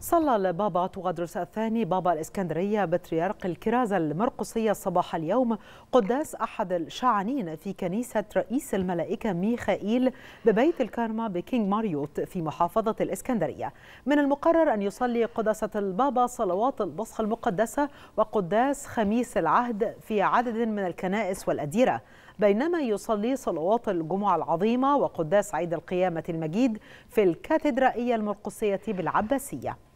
صلى البابا تغادرس الثاني بابا الإسكندرية بطريرق الكرازة المرقصية صباح اليوم قداس أحد الشعانين في كنيسة رئيس الملائكة ميخائيل ببيت الكارما بكينج ماريوت في محافظة الإسكندرية من المقرر أن يصلي قداسة البابا صلوات البصخ المقدسة وقداس خميس العهد في عدد من الكنائس والأديرة بينما يصلي صلوات الجمعة العظيمة وقداس عيد القيامة المجيد في الكاتدرائية المرقصية بالعباسية